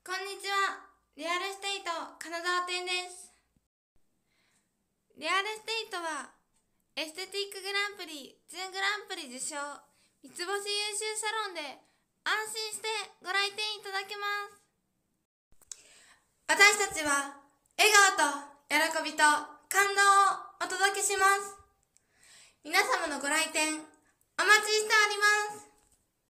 こんにちは。リアルステイト金沢店です。リアルステイトは、エステティックグランプリ、準グランプリ受賞、三つ星優秀サロンで安心してご来店いただけます。私たちは、笑顔と喜びと感動をお届けします。皆様のご来店、